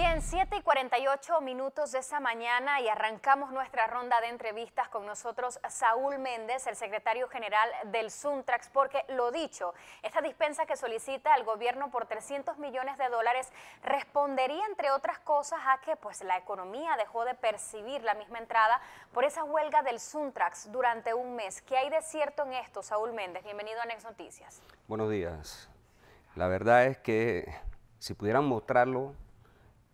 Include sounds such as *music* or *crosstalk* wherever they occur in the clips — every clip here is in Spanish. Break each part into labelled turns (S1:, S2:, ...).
S1: Bien, 7 y 48 minutos de esa mañana y arrancamos nuestra ronda de entrevistas con nosotros Saúl Méndez, el secretario general del Suntrax, porque lo dicho, esta dispensa que solicita el gobierno por 300 millones de dólares respondería, entre otras cosas, a que pues, la economía dejó de percibir la misma entrada por esa huelga del Suntrax durante un mes. ¿Qué hay de cierto en esto, Saúl Méndez? Bienvenido a Next Noticias.
S2: Buenos días. La verdad es que si pudieran mostrarlo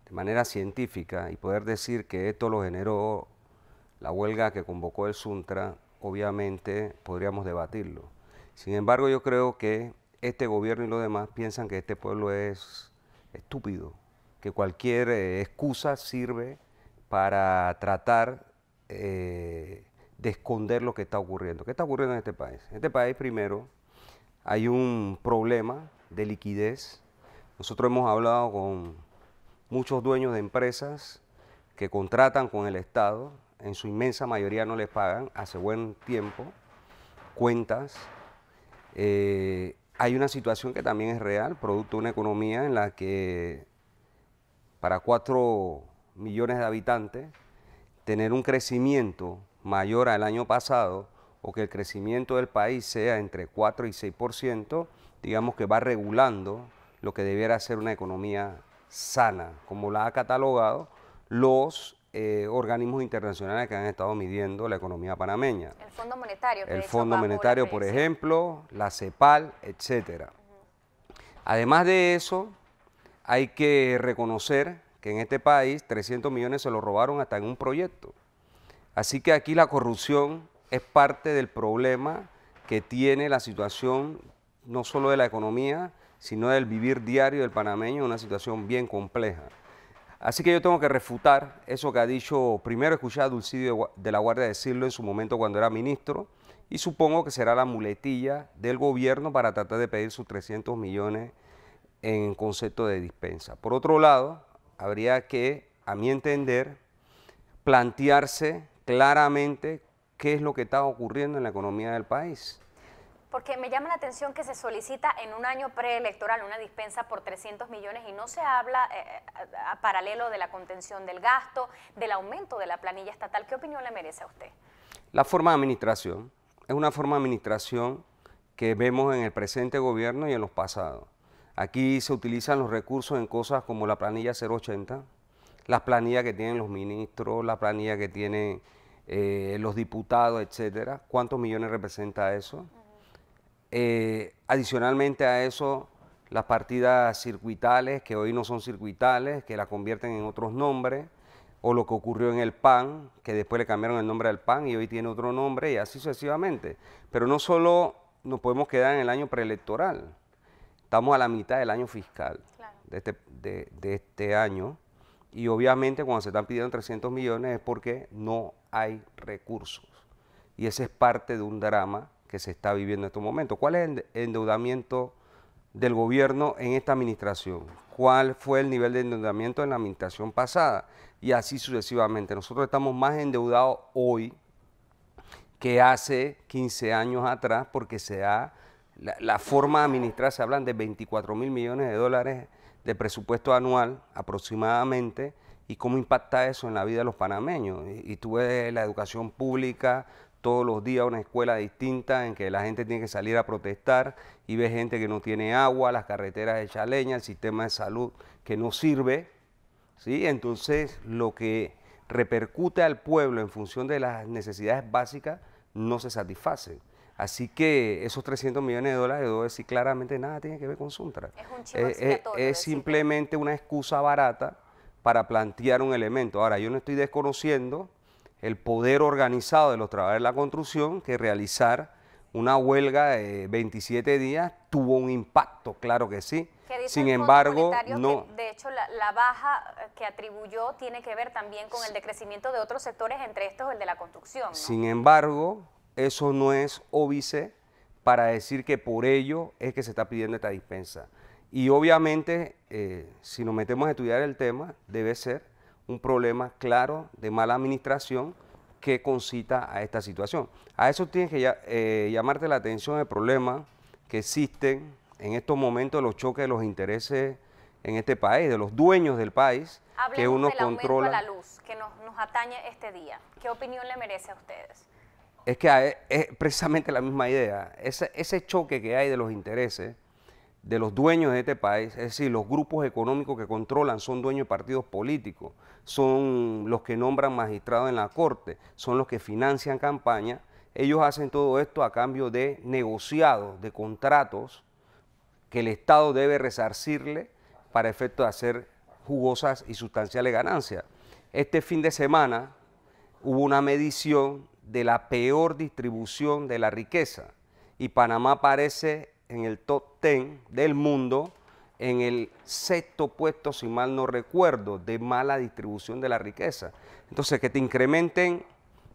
S2: de manera científica y poder decir que esto lo generó la huelga que convocó el Suntra, obviamente podríamos debatirlo. Sin embargo, yo creo que este gobierno y los demás piensan que este pueblo es estúpido, que cualquier eh, excusa sirve para tratar eh, de esconder lo que está ocurriendo. ¿Qué está ocurriendo en este país? En este país, primero, hay un problema de liquidez. Nosotros hemos hablado con Muchos dueños de empresas que contratan con el Estado, en su inmensa mayoría no les pagan hace buen tiempo cuentas. Eh, hay una situación que también es real, producto de una economía en la que para 4 millones de habitantes, tener un crecimiento mayor al año pasado o que el crecimiento del país sea entre 4 y 6%, digamos que va regulando lo que debiera ser una economía sana, como la ha catalogado los eh, organismos internacionales que han estado midiendo la economía panameña.
S1: El Fondo Monetario. El Fondo Monetario,
S2: por ejemplo, la CEPAL, etcétera. Además de eso, hay que reconocer que en este país 300 millones se lo robaron hasta en un proyecto. Así que aquí la corrupción es parte del problema que tiene la situación no solo de la economía, sino del vivir diario del panameño, una situación bien compleja. Así que yo tengo que refutar eso que ha dicho, primero escuché a Dulcidio de la Guardia decirlo en su momento cuando era ministro, y supongo que será la muletilla del gobierno para tratar de pedir sus 300 millones en concepto de dispensa. Por otro lado, habría que, a mi entender, plantearse claramente qué es lo que está ocurriendo en la economía del país
S1: porque me llama la atención que se solicita en un año preelectoral una dispensa por 300 millones y no se habla eh, eh, a, paralelo de la contención del gasto, del aumento de la planilla estatal. ¿Qué opinión le merece a usted?
S2: La forma de administración es una forma de administración que vemos en el presente gobierno y en los pasados. Aquí se utilizan los recursos en cosas como la planilla 080, las planillas que tienen los ministros, la planilla que tienen eh, los diputados, etcétera. ¿Cuántos millones representa eso? Eh, adicionalmente a eso, las partidas circuitales, que hoy no son circuitales, que la convierten en otros nombres, o lo que ocurrió en el PAN, que después le cambiaron el nombre al PAN y hoy tiene otro nombre, y así sucesivamente. Pero no solo nos podemos quedar en el año preelectoral, estamos a la mitad del año fiscal de, este, de este año, y obviamente cuando se están pidiendo 300 millones es porque no hay recursos. Y ese es parte de un drama que se está viviendo en estos momentos. ¿Cuál es el endeudamiento del gobierno en esta administración? ¿Cuál fue el nivel de endeudamiento en la administración pasada? Y así sucesivamente. Nosotros estamos más endeudados hoy que hace 15 años atrás porque se da la, forma de administrar, se hablan de 24 mil millones de dólares de presupuesto anual aproximadamente y cómo impacta eso en la vida de los panameños. Y, y tú ves la educación pública, todos los días una escuela distinta en que la gente tiene que salir a protestar y ve gente que no tiene agua, las carreteras hechas leña, el sistema de salud que no sirve. ¿sí? Entonces, lo que repercute al pueblo en función de las necesidades básicas no se satisface. Así que esos 300 millones de dólares, debo decir claramente, nada tiene que ver con Suntra. es eh, eh, simplemente una excusa barata para plantear un elemento. Ahora, yo no estoy desconociendo el poder organizado de los trabajadores de la construcción que realizar una huelga de 27 días tuvo un impacto, claro que sí. Sin embargo, no.
S1: de hecho, la, baja eh, que atribuyó tiene que ver también con el decrecimiento de otros sectores, entre estos el de la construcción. Sin
S2: embargo, eso no es óbice para decir que por ello es que se está pidiendo esta dispensa. Y obviamente, eh, si nos metemos a estudiar el tema, debe ser un problema claro de mala administración que concita a esta situación. A eso tienes que eh, llamarte la atención el problema que existen en estos momentos los choques de los intereses en este país, de los dueños del país, que uno del controla. A la
S1: luz que nos, atañe este día. ¿Qué opinión le merece a ustedes?
S2: Es que es precisamente la misma idea. ese choque que hay de los intereses de los dueños de este país, es decir, los grupos económicos que controlan son dueños de partidos políticos, son los que nombran magistrados en la corte, son los que financian campañas, ellos hacen todo esto a cambio de negociados, de contratos que el Estado debe resarcirle para efecto de hacer jugosas y sustanciales ganancias. Este fin de semana hubo una medición de la peor distribución de la riqueza y Panamá parece en el top 10 del mundo, en el sexto puesto, si mal no recuerdo, de mala distribución de la riqueza. Entonces, que te incrementen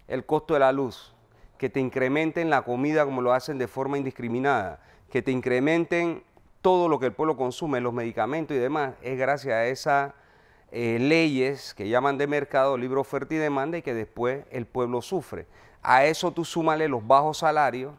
S2: el costo de la luz, que te incrementen la comida como lo hacen de forma indiscriminada, que te incrementen todo lo que el pueblo consume, los medicamentos y demás, es gracias a esas eh, leyes que llaman de mercado, libre oferta y demanda, y que después el pueblo sufre. A eso tú súmale los bajos salarios,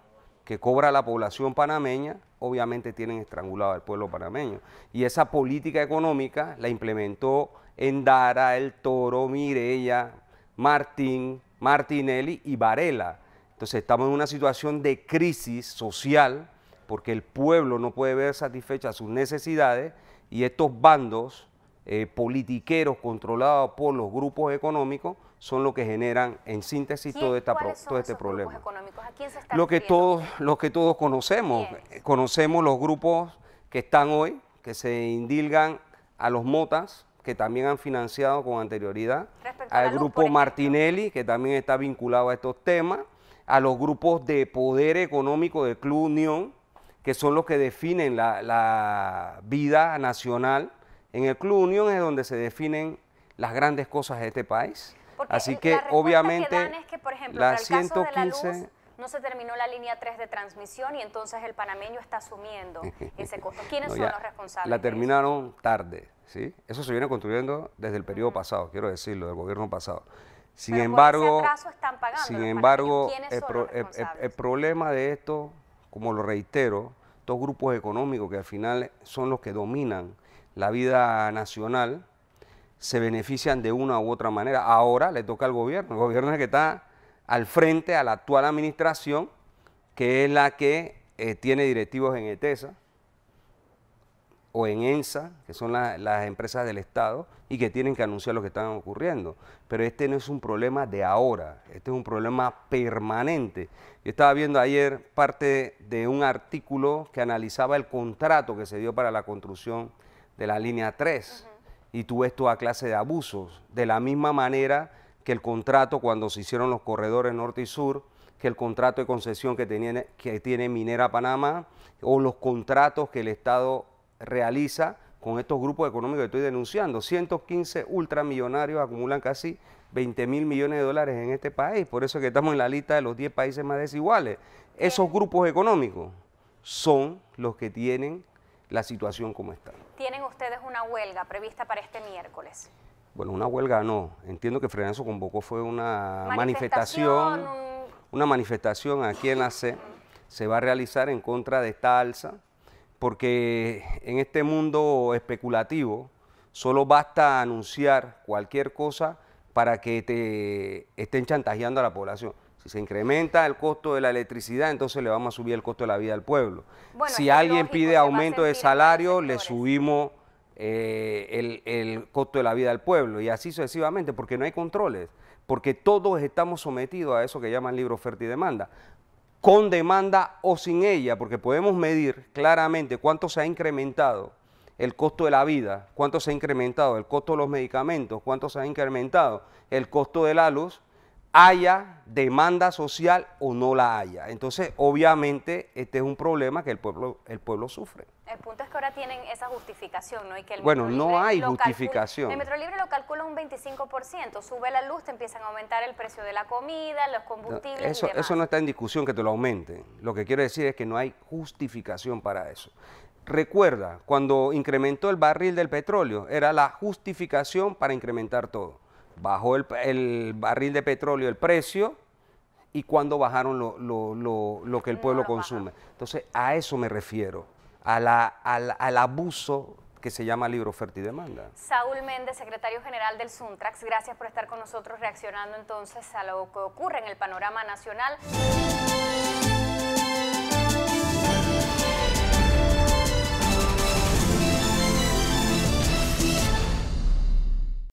S2: que cobra la población panameña, obviamente tienen estrangulado al pueblo panameño. Y esa política económica la implementó Endara, El Toro, Mirella, Martín, Martinelli y Varela. Entonces estamos en una situación de crisis social porque el pueblo no puede ver satisfechas sus necesidades y estos bandos eh, politiqueros controlados por los grupos económicos son lo que generan en síntesis todo, esta este problema. ¿A quién se lo que todos lo que todos conocemos, conocemos los grupos que están hoy, que se indilgan a los motas, que también han financiado con anterioridad, al grupo Martinelli, que también está vinculado a estos temas, a los grupos de poder económico del Club Unión, que son los que definen la, la, vida nacional. En el Club Unión es donde se definen las grandes cosas de este país. Así que obviamente que la, 115,
S1: no se terminó la línea 3 de transmisión y entonces el panameño está asumiendo *laughs* ese costo. ¿Quiénes son los responsables? La
S2: terminaron tarde, ¿sí? Eso se viene construyendo desde el periodo pasado, quiero decirlo, del gobierno pasado. Sin embargo, están pagando sin embargo, el, el, problema de esto, como lo reitero, estos grupos económicos que al final son los que dominan la vida nacional, se benefician de una u otra manera. Ahora le toca al gobierno, el gobierno es el que está al frente a la actual administración, que es la que eh, tiene directivos en ETESA o en ENSA, que son las empresas del Estado, y que tienen que anunciar lo que está ocurriendo. Pero este no es un problema de ahora, este es un problema permanente. Yo estaba viendo ayer parte de un artículo que analizaba el contrato que se dio para la construcción de la línea 3 y tú toda clase de abusos. De la misma manera que el contrato cuando se hicieron los corredores norte y sur, que el contrato de concesión que, tiene, que tiene Minera Panamá o los contratos que el Estado realiza con estos grupos económicos que estoy denunciando. 115 ultramillonarios acumulan casi 20 mil millones de dólares en este país. Por eso es que estamos en la lista de los 10 países más desiguales. Esos grupos económicos son los que tienen la situación como está
S1: tienen ustedes una huelga prevista para este miércoles.
S2: Bueno, una huelga no. Entiendo que Frenazo convocó fue una manifestación, una manifestación aquí en la C. Se va a realizar en contra de esta alza, porque en este mundo especulativo solo basta anunciar cualquier cosa para que te estén chantajeando a la población. Si se incrementa el costo de la electricidad, entonces le vamos a subir el costo de la vida al pueblo. si alguien pide aumento de salario, le subimos eh, el, el costo de la vida al pueblo y así sucesivamente, porque no hay controles, porque todos estamos sometidos a eso que llaman libro, oferta y demanda con demanda o sin ella, porque podemos medir claramente cuánto se ha incrementado el costo de la vida, cuánto se ha incrementado el costo de los medicamentos, cuánto se ha incrementado el costo de la luz, haya demanda social o no la haya. Entonces, obviamente, este es un problema que el pueblo, el pueblo sufre.
S1: El punto es que ahora tienen esa justificación, ¿no? Y que bueno, no hay justificación. El Metro Libre lo calcula un 25%, sube la luz, te empiezan a aumentar el precio de la comida, los combustibles. eso,
S2: eso no está en discusión que te lo aumenten. Lo que quiero decir es que no hay justificación para eso. Recuerda, cuando incrementó el barril del petróleo, era la justificación para incrementar todo bajó el, barril de petróleo, el precio, y cuando bajaron lo, que el pueblo consume. Entonces, a eso me refiero, a al, al abuso que se llama Libro Oferta y Demanda.
S1: Saúl Méndez, secretario general del Suntrax, gracias por estar con nosotros reaccionando entonces a lo que ocurre en el panorama nacional.